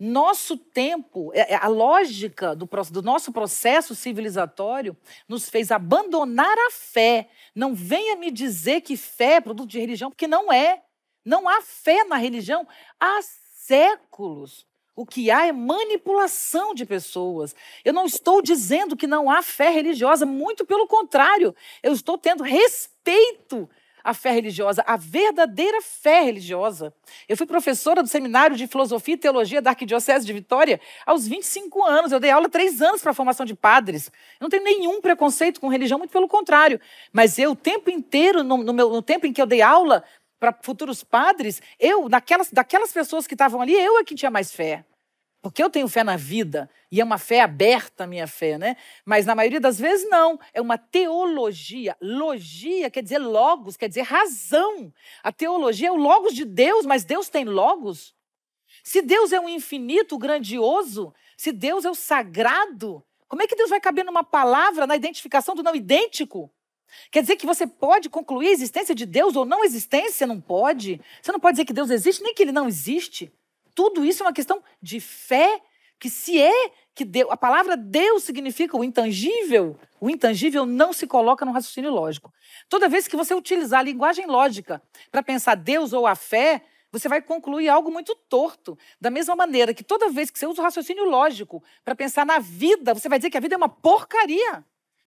Nosso tempo, é, é, a lógica do, do, nosso processo civilizatório nos fez abandonar a fé. Não venha me dizer que fé é produto de religião, porque não é. Não há fé na religião há séculos. O que há é manipulação de pessoas. Eu não estou dizendo que não há fé religiosa, muito pelo contrário. Eu estou tendo respeito a fé religiosa, a verdadeira fé religiosa. Eu fui professora do Seminário de Filosofia e Teologia da Arquidiocese de Vitória aos 25 anos. Eu dei aula três anos para a formação de padres. Eu não tenho nenhum preconceito com religião, muito pelo contrário. Mas eu, o tempo inteiro, no, no, meu, no tempo em que eu dei aula para futuros padres, eu, naquelas, daquelas pessoas que estavam ali, eu é que tinha mais fé. Porque eu tenho fé na vida e é uma fé aberta a minha fé, né? Mas na maioria das vezes não, é uma teologia. Logia quer dizer logos, quer dizer razão. A teologia é o logos de Deus, mas Deus tem logos? Se Deus é o um infinito, grandioso, se Deus é o sagrado, como é que Deus vai caber numa palavra na identificação do não idêntico? Quer dizer que você pode concluir a existência de Deus ou não existência? Não pode. Você não pode dizer que Deus existe nem que ele não existe tudo isso é uma questão de fé, que se é que Deus, a palavra Deus significa o intangível, o intangível não se coloca no raciocínio lógico. Toda vez que você utilizar a linguagem lógica para pensar Deus ou a fé, você vai concluir algo muito torto. Da mesma maneira que toda vez que você usa o raciocínio lógico para pensar na vida, você vai dizer que a vida é uma porcaria.